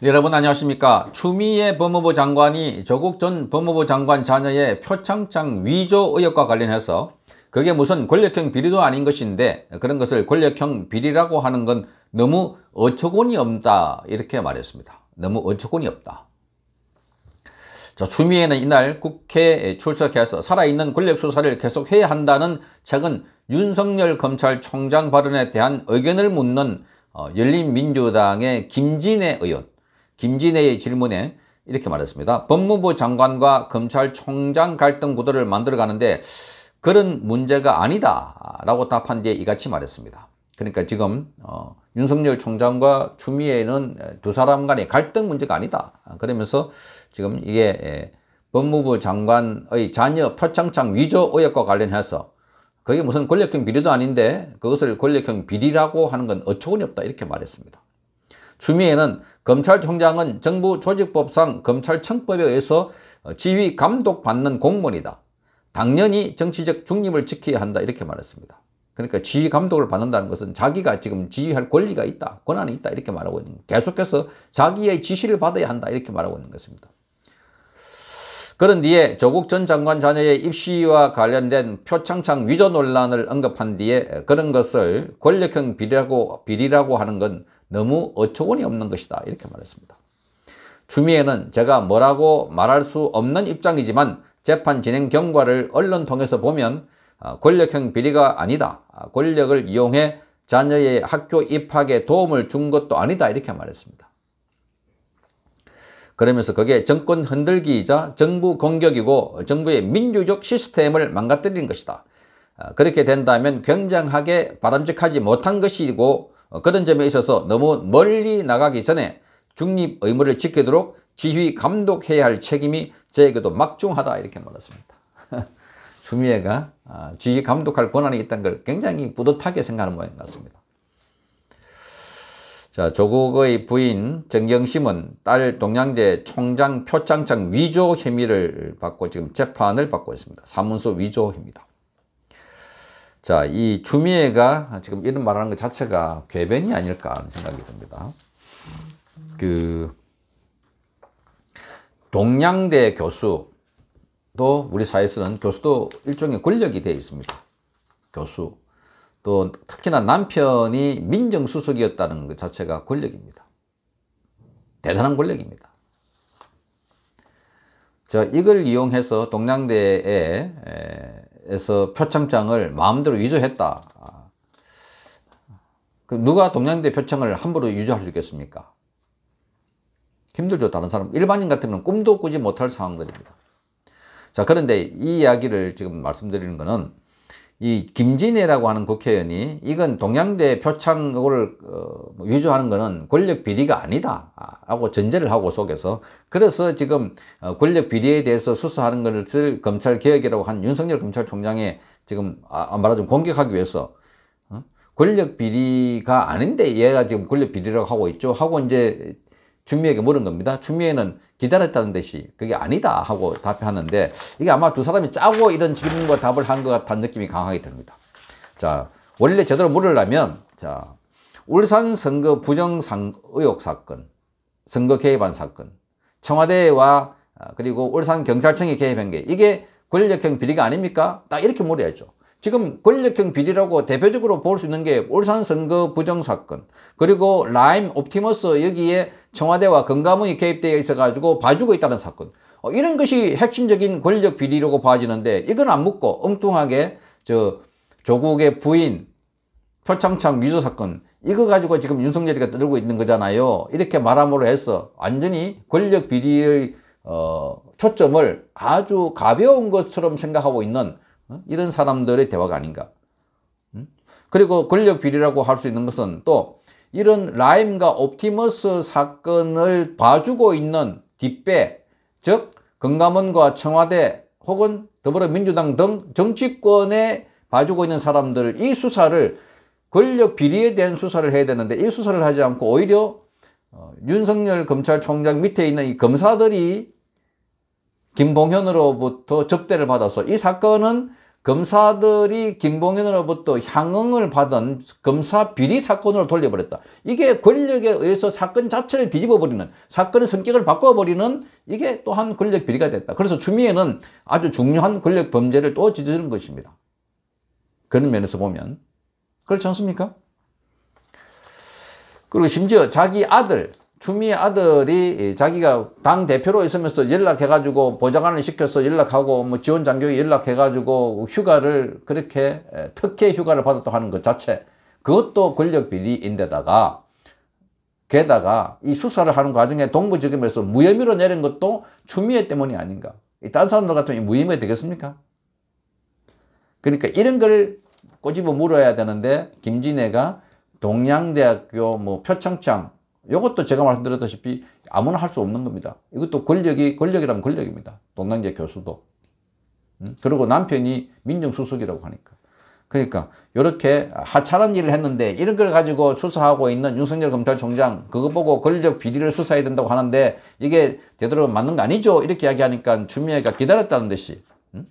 네, 여러분 안녕하십니까 추미애 법무부 장관이 조국 전 법무부 장관 자녀의 표창장 위조 의혹과 관련해서 그게 무슨 권력형 비리도 아닌 것인데 그런 것을 권력형 비리라고 하는 건 너무 어처구니 없다 이렇게 말했습니다 너무 어처구니 없다 자, 추미애는 이날 국회에 출석해서 살아있는 권력 수사를 계속해야 한다는 최근 윤석열 검찰총장 발언에 대한 의견을 묻는 어, 열린민주당의 김진애 의원 김진애의 질문에 이렇게 말했습니다. 법무부 장관과 검찰총장 갈등 구도를 만들어가는데 그런 문제가 아니다 라고 답한 뒤에 이같이 말했습니다. 그러니까 지금 어, 윤석열 총장과 추미애는 두 사람 간의 갈등 문제가 아니다. 그러면서 지금 이게 예, 법무부 장관의 자녀 표창장 위조 의혹과 관련해서 그게 무슨 권력형 비리도 아닌데 그것을 권력형 비리라고 하는 건 어처구니 없다 이렇게 말했습니다. 추미애는 검찰총장은 정부 조직법상 검찰청법에 의해서 지휘 감독받는 공무원이다. 당연히 정치적 중립을 지켜야 한다 이렇게 말했습니다. 그러니까 지휘 감독을 받는다는 것은 자기가 지금 지휘할 권리가 있다, 권한이 있다 이렇게 말하고 있는 계속해서 자기의 지시를 받아야 한다 이렇게 말하고 있는 것입니다. 그런 뒤에 조국 전 장관 자녀의 입시와 관련된 표창장 위조 논란을 언급한 뒤에 그런 것을 권력형 비리라고, 비리라고 하는 건 너무 어처구니 없는 것이다. 이렇게 말했습니다. 추미애는 제가 뭐라고 말할 수 없는 입장이지만 재판 진행 경과를 언론 통해서 보면 아, 권력형 비리가 아니다. 아, 권력을 이용해 자녀의 학교 입학에 도움을 준 것도 아니다. 이렇게 말했습니다. 그러면서 그게 정권 흔들기이자 정부 공격이고 정부의 민주적 시스템을 망가뜨린 것이다. 아, 그렇게 된다면 굉장하게 바람직하지 못한 것이고 어, 그런 점에 있어서 너무 멀리 나가기 전에 중립 의무를 지키도록 지휘 감독해야 할 책임이 저에게도 막중하다 이렇게 말했습니다. 주미애가 아, 지휘 감독할 권한이 있다는 걸 굉장히 뿌듯하게 생각하는 모양 같습니다. 자, 조국의 부인 정경심은 딸 동양대 총장 표창장 위조 혐의를 받고 지금 재판을 받고 있습니다. 사문서 위조 혐의다. 자, 이주미애가 지금 이런 말하는 것 자체가 궤변이 아닐까 하는 생각이 듭니다. 그 동양대 교수도 우리 사회에서는 교수도 일종의 권력이 되어 있습니다. 교수. 또 특히나 남편이 민정수석이었다는 것 자체가 권력입니다. 대단한 권력입니다. 자, 이걸 이용해서 동양대에 동양대에서 표창장을 마음대로 위조했다. 그 누가 동양대 표창을 함부로 위조할 수 있겠습니까? 힘들죠, 다른 사람. 일반인 같으면 꿈도 꾸지 못할 상황들입니다. 자, 그런데 이 이야기를 지금 말씀드리는 것은 이 김진애라고 하는 국회의원이 이건 동양대 표창을 어, 위조하는 것은 권력 비리가 아니다 아, 하고 전제를 하고 속에서 그래서 지금 어, 권력 비리에 대해서 수사하는 것을 검찰개혁이라고 한 윤석열 검찰총장의 지금 아, 아 말하자면 공격하기 위해서 어? 권력 비리가 아닌데 얘가 지금 권력 비리라고 하고 있죠 하고 이제 준미에게 물은 겁니다. 준미에는 기다렸다는 듯이 그게 아니다 하고 답하는데 이게 아마 두 사람이 짜고 이런 질문과 답을 한 것 같다는 느낌이 강하게 듭니다. 자, 원래 제대로 물으려면 자, 울산 선거 부정 상 의혹 사건, 선거 개입한 사건, 청와대와 아, 그리고 울산 경찰청이 개입한 게 이게 권력형 비리가 아닙니까? 딱 이렇게 물어야죠. 지금 권력형 비리라고 대표적으로 볼 수 있는 게 울산 선거 부정 사건 그리고 라임 옵티머스 여기에 청와대와 건가원이 개입되어 있어 가지고 봐주고 있다는 사건 어, 이런 것이 핵심적인 권력 비리라고 봐지는데 이건 안 묻고 엉뚱하게 저 조국의 부인 표창창 미조 사건 이거 가지고 지금 윤석열이가 떠들고 있는 거잖아요 이렇게 말함으로 해서 완전히 권력 비리의 어, 초점을 아주 가벼운 것처럼 생각하고 있는 어? 이런 사람들의 대화가 아닌가. 음? 그리고 권력 비리라고 할 수 있는 것은 또 이런 라임과 옵티머스 사건을 봐주고 있는 뒷배, 즉 건감원과 청와대 혹은 더불어민주당 등 정치권에 봐주고 있는 사람들 이 수사를 권력 비리에 대한 수사를 해야 되는데 이 수사를 하지 않고 오히려 어, 윤석열 검찰총장 밑에 있는 이 검사들이 김봉현으로부터 접대를 받아서 이 사건은 검사들이 김봉현으로부터 향응을 받은 검사 비리 사건으로 돌려버렸다. 이게 권력에 의해서 사건 자체를 뒤집어버리는 사건의 성격을 바꿔버리는 이게 또한 권력 비리가 됐다. 그래서 추미애는 아주 중요한 권력 범죄를 또 저지른 것입니다. 그런 면에서 보면 그렇지 않습니까? 그리고 심지어 자기 아들 추미애 아들이 자기가 당 대표로 있으면서 연락해가지고 보좌관을 시켜서 연락하고 뭐 지원 장교에 연락해가지고 휴가를 그렇게 특혜 휴가를 받았다고 하는 것 자체 그것도 권력 비리인데다가 게다가 이 수사를 하는 과정에 동부지검에서 무혐의로 내린 것도 추미애 때문이 아닌가 이딴 사람들 같으면 무혐의 되겠습니까? 그러니까 이런 걸 꼬집어 물어야 되는데 김진애가 동양대학교 뭐 표창장 이것도 제가 말씀드렸다시피 아무나 할 수 없는 겁니다. 이것도 권력이 권력이라면 권력입니다. 동남계 교수도. 음? 그리고 남편이 민정수석이라고 하니까. 그러니까 이렇게 하찮은 일을 했는데 이런 걸 가지고 수사하고 있는 윤석열 검찰총장 그거 보고 권력 비리를 수사해야 된다고 하는데 이게 되도록 맞는 거 아니죠? 이렇게 이야기하니까 주미애가 기다렸다는 듯이 음?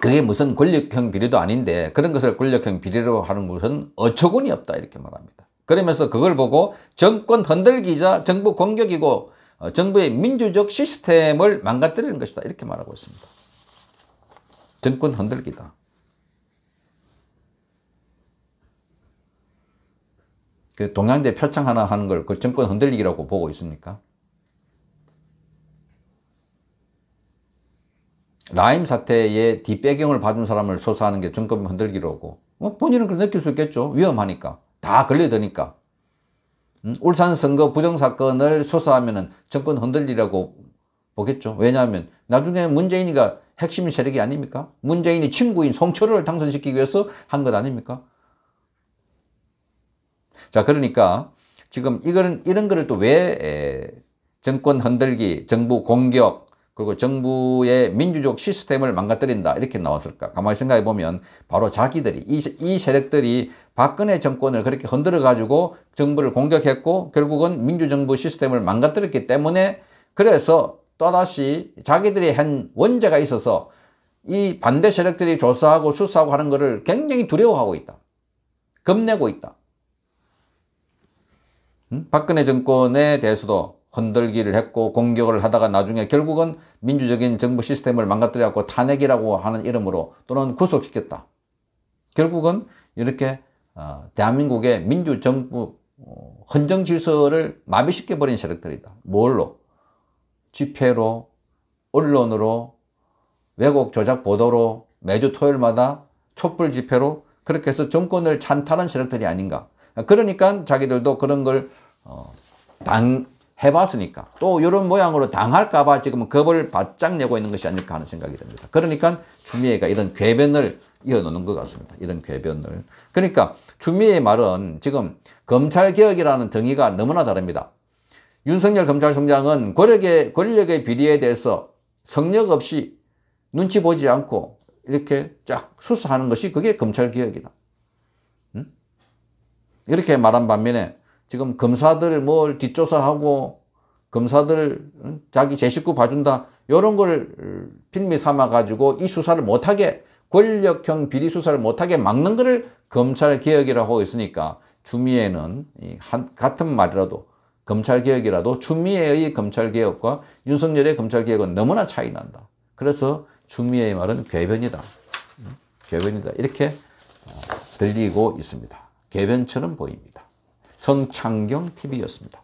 그게 무슨 권력형 비리도 아닌데 그런 것을 권력형 비리로 하는 것은 어처구니 없다 이렇게 말합니다. 그러면서 그걸 보고 정권 흔들기자 정부 공격이고 어, 정부의 민주적 시스템을 망가뜨리는 것이다. 이렇게 말하고 있습니다. 정권 흔들기다. 그 동양대 표창 하나 하는 걸 그 정권 흔들리기라고 보고 있습니까? 라임 사태의 뒷배경을 봐준 사람을 소사하는 게 정권 흔들기라고. 뭐 본인은 그걸 느낄 수 있겠죠. 위험하니까. 다 걸려드니까. 음, 울산 선거 부정사건을 수사하면은 정권 흔들리라고 보겠죠. 왜냐하면 나중에 문재인이가 핵심 세력이 아닙니까? 문재인이 친구인 송철호를 당선시키기 위해서 한 것 아닙니까? 자, 그러니까 지금 이거는 이런 거를 또 왜 정권 흔들기, 정부 공격, 그리고 정부의 민주적 시스템을 망가뜨린다 이렇게 나왔을까 가만히 생각해 보면 바로 자기들이 이, 이 세력들이 박근혜 정권을 그렇게 흔들어 가지고 정부를 공격했고 결국은 민주정부 시스템을 망가뜨렸기 때문에 그래서 또다시 자기들이 한 원죄가 있어서 이 반대 세력들이 조사하고 수사하고 하는 것을 굉장히 두려워하고 있다 겁내고 있다 음? 박근혜 정권에 대해서도 혼들기를 했고 공격을 하다가 나중에 결국은 민주적인 정부 시스템을 망가뜨려고 탄핵이라고 하는 이름으로 또는 구속시켰다. 결국은 이렇게 어, 대한민국의 민주정부 어, 헌정 질서를 마비시켜 버린 세력들이다. 뭘로? 집회로, 언론으로, 왜곡 조작 보도로 매주 토요일마다 촛불 집회로 그렇게 해서 정권을 찬탈한 세력들이 아닌가. 그러니까 자기들도 그런 걸 당, 어, 해봤으니까 또 이런 모양으로 당할까봐 지금 겁을 바짝 내고 있는 것이 아닐까 하는 생각이 듭니다. 그러니까 주미애가 이런 궤변을 이어놓는 것 같습니다. 이런 궤변을. 그러니까 주미의 말은 지금 검찰개혁이라는 등의가 너무나 다릅니다. 윤석열 검찰총장은 권력의, 권력의 비리에 대해서 성역 없이 눈치 보지 않고 이렇게 쫙 수사하는 것이 그게 검찰개혁이다. 음? 이렇게 말한 반면에 지금 검사들 뭘 뒷조사하고 검사들 자기 제 식구 봐준다 이런 걸 필미 삼아가지고 이 수사를 못하게 권력형 비리 수사를 못하게 막는 것을 검찰개혁이라고 하고 있으니까 추미애는 같은 말이라도 검찰개혁이라도 추미애의 검찰개혁과 윤석열의 검찰개혁은 너무나 차이 난다. 그래서 추미애의 말은 괴변이다. 괴변이다. 이렇게 어, 들리고 있습니다. 괴변처럼 보입니다. 성창경 TV였습니다.